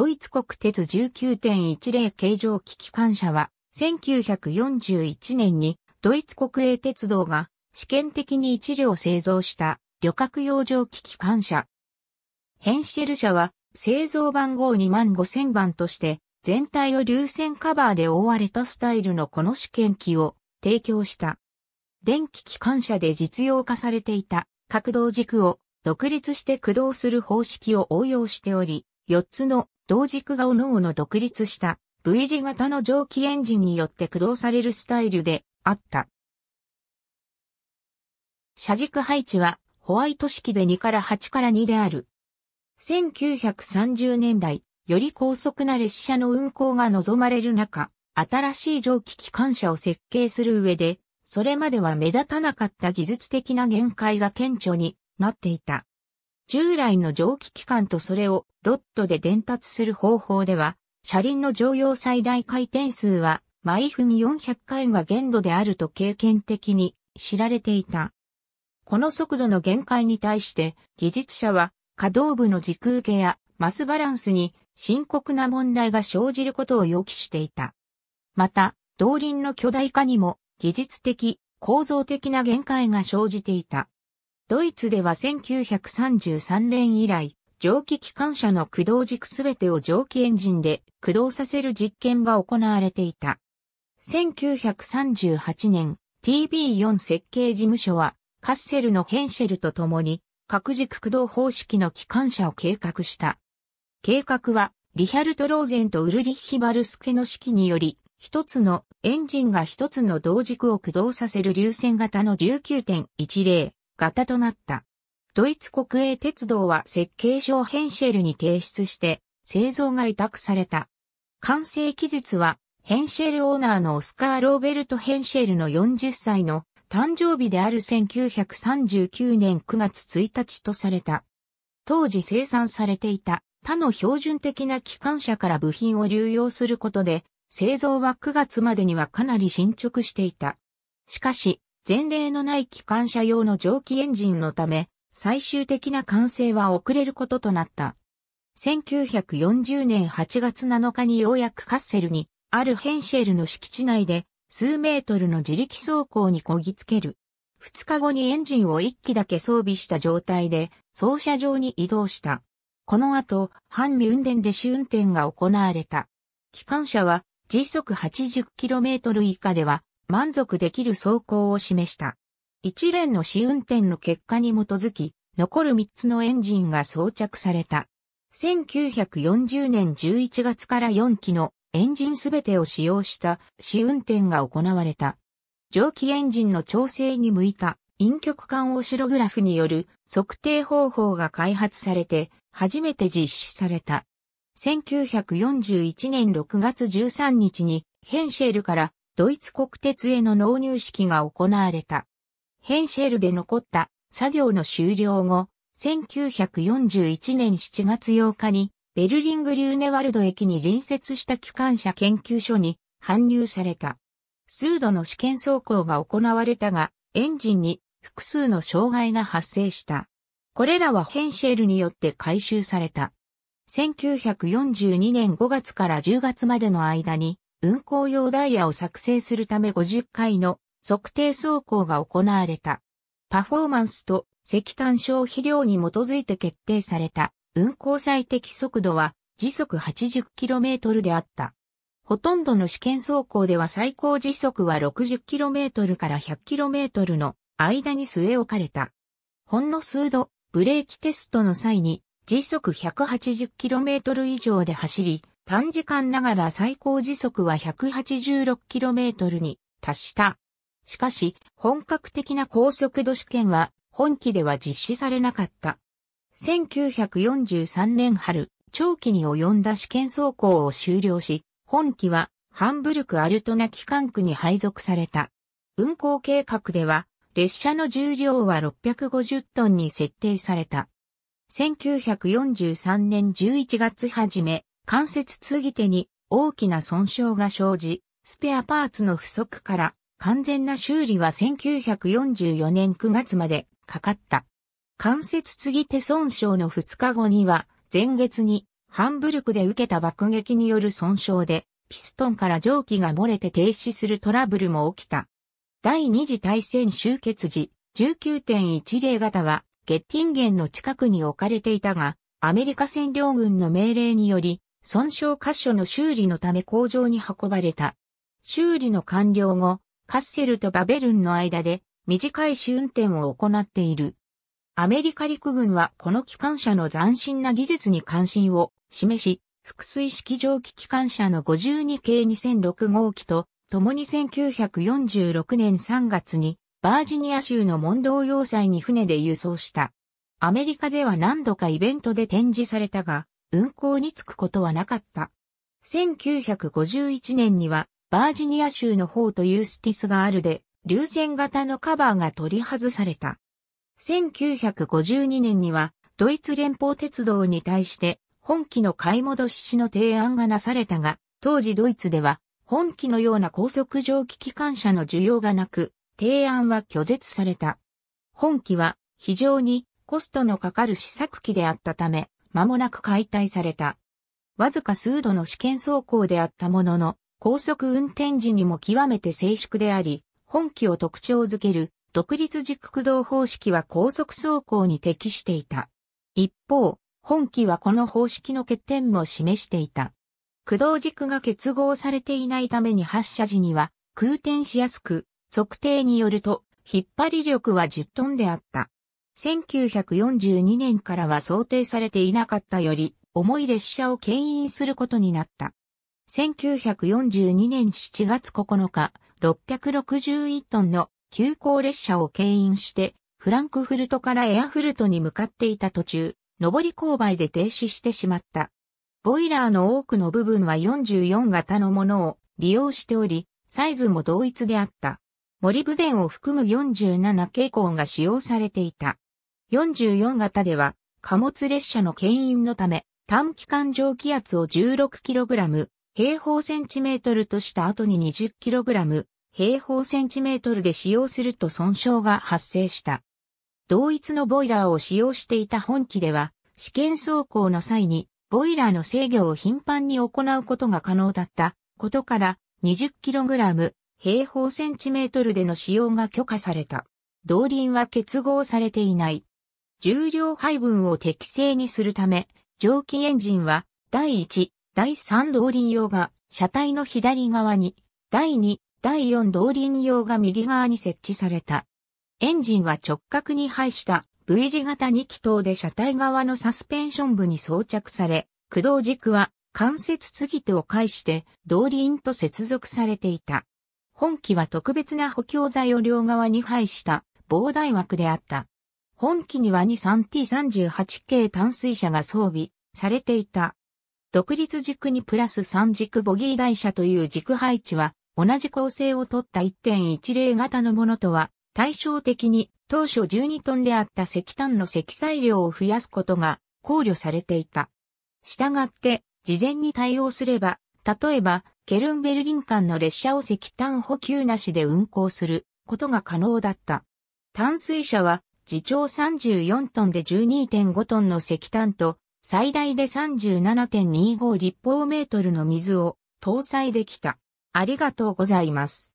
ドイツ国鉄19.10形状機機関車は、1941年にドイツ国営鉄道が試験的に一両製造した旅客用蒸気機関車。ヘンシェル車は製造番号2万5000番として全体を流線カバーで覆われたスタイルのこの試験機を提供した。電気機関車で実用化されていた角動軸を独立して駆動する方式を応用しており、4つの同軸が各々独立した V 字型の蒸気エンジンによって駆動されるスタイルであった。車軸配置はホワイト式で2から8から2である。1930年代、より高速な列車の運行が望まれる中、新しい蒸気機関車を設計する上で、それまでは目立たなかった技術的な限界が顕著になっていた。従来の蒸気機関とそれをロットで伝達する方法では、車輪の常用最大回転数は毎分400回が限度であると経験的に知られていた。この速度の限界に対して技術者は可動部の軸受けやマスバランスに深刻な問題が生じることを予期していた。また、動輪の巨大化にも技術的、構造的な限界が生じていた。ドイツでは1933年以来、蒸気機関車の駆動軸すべてを蒸気エンジンで駆動させる実験が行われていた。1938年、TB4 設計事務所は、カッセルのヘンシェルと共に、核軸駆動方式の機関車を計画した。計画は、リヒャルト・ローゼンとウルリッヒ・バルスケの式により、一つのエンジンが一つの同軸を駆動させる流線型の19.10型となった。ドイツ国営鉄道は設計書をヘンシェルに提出して製造が委託された。完成期日はヘンシェルオーナーのオスカー・ローベルト・ヘンシェルの40歳の誕生日である1939年9月1日とされた。当時生産されていた他の標準的な機関車から部品を流用することで製造は9月までにはかなり進捗していた。しかし、前例のない機関車用の蒸気エンジンのため、最終的な完成は遅れることとなった。1940年8月7日にようやくカッセルに、あるヘンシェルの敷地内で、数メートルの自力走行にこぎつける。2日後にエンジンを1機だけ装備した状態で、操車場に移動した。この後、半ミ運転で試運転が行われた。機関車は時速 80km 以下では満足できる走行を示した。一連の試運転の結果に基づき、残る3つのエンジンが装着された。1940年11月から4機のエンジンすべてを使用した試運転が行われた。蒸気エンジンの調整に向いた陰極管オシログラフによる測定方法が開発されて初めて実施された。1941年6月13日にヘンシェルからドイツ国鉄への納入式が行われた。ヘンシェルで残った作業の終了後、1941年7月8日にベルリング・リューネワルド駅に隣接した機関車研究所に搬入された。数度の試験走行が行われたが、エンジンに複数の障害が発生した。これらはヘンシェルによって回収された。1942年5月から10月までの間に、運行用ダイヤを作成するため50回の測定走行が行われた。パフォーマンスと石炭消費量に基づいて決定された運行最適速度は時速 80km であった。ほとんどの試験走行では最高時速は 60km から 100km の間に据え置かれた。ほんの数度、ブレーキテストの際に時速 180km 以上で走り、短時間ながら最高時速は 186km に達した。しかし、本格的な高速度試験は本期では実施されなかった。1943年春、長期に及んだ試験走行を終了し、本期はハンブルク・アルトナ機関区に配属された。運行計画では、列車の重量は650トンに設定された。1943年11月初め、関節継ぎ手に大きな損傷が生じ、スペアパーツの不足から完全な修理は1944年9月までかかった。関節継ぎ手損傷の2日後には、前月にハンブルクで受けた爆撃による損傷で、ピストンから蒸気が漏れて停止するトラブルも起きた。第二次大戦終結時、19.10型は、ゲッティンゲンの近くに置かれていたが、アメリカ占領軍の命令により、損傷箇所の修理のため工場に運ばれた。修理の完了後、カッセルとバベルンの間で短い試運転を行っている。アメリカ陸軍はこの機関車の斬新な技術に関心を示し、複水式蒸気機関車の52系2006号機と、共に1946年3月にバージニア州の問答要塞に船で輸送した。アメリカでは何度かイベントで展示されたが、運行に就くことはなかった。1951年には、バージニア州の方とユースティスがあるで、流線型のカバーが取り外された。1952年には、ドイツ連邦鉄道に対して、本機の買い戻しの提案がなされたが、当時ドイツでは、本機のような高速蒸気機関車の需要がなく、提案は拒絶された。本機は非常にコストのかかる試作機であったため、間もなく解体された。わずか数度の試験走行であったものの、高速運転時にも極めて静粛であり、本機を特徴づける独立軸駆動方式は高速走行に適していた。一方、本機はこの方式の欠点も示していた。駆動軸が結合されていないために発射時には空転しやすく、測定によると、引っ張り力は10トンであった。1942年からは想定されていなかったより、重い列車を牽引することになった。1942年7月9日、661トンの急行列車を牽引して、フランクフルトからエアフルトに向かっていた途中、上り勾配で停止してしまった。ボイラーの多くの部分は44型のものを利用しており、サイズも同一であった。森デンを含む47系校が使用されていた。44型では、貨物列車の牽引のため、短期間蒸気圧を 16kg 平方センチメートルとした後に 20kg 平方センチメートルで使用すると損傷が発生した。同一のボイラーを使用していた本機では、試験走行の際に、ボイラーの制御を頻繁に行うことが可能だったことから、20kg 平方センチメートルでの使用が許可された。動輪は結合されていない。重量配分を適正にするため、蒸気エンジンは第1、第3動輪用が車体の左側に、第2、第4動輪用が右側に設置された。エンジンは直角に配した V 字型2気筒で車体側のサスペンション部に装着され、駆動軸は関節継ぎ手を介して動輪と接続されていた。本機は特別な補強材を両側に配した膨大枠であった。本機には 23T38 系淡水車が装備されていた。独立軸にプラス3軸ボギー台車という軸配置は同じ構成をとった1.10型のものとは対照的に当初12トンであった石炭の積載量を増やすことが考慮されていた。したがって事前に対応すれば、例えばケルンベルリン間の列車を石炭補給なしで運行することが可能だった。淡水車は自長34トンで12.5トンの石炭と最大で37.25立方メートルの水を搭載できた。ありがとうございます。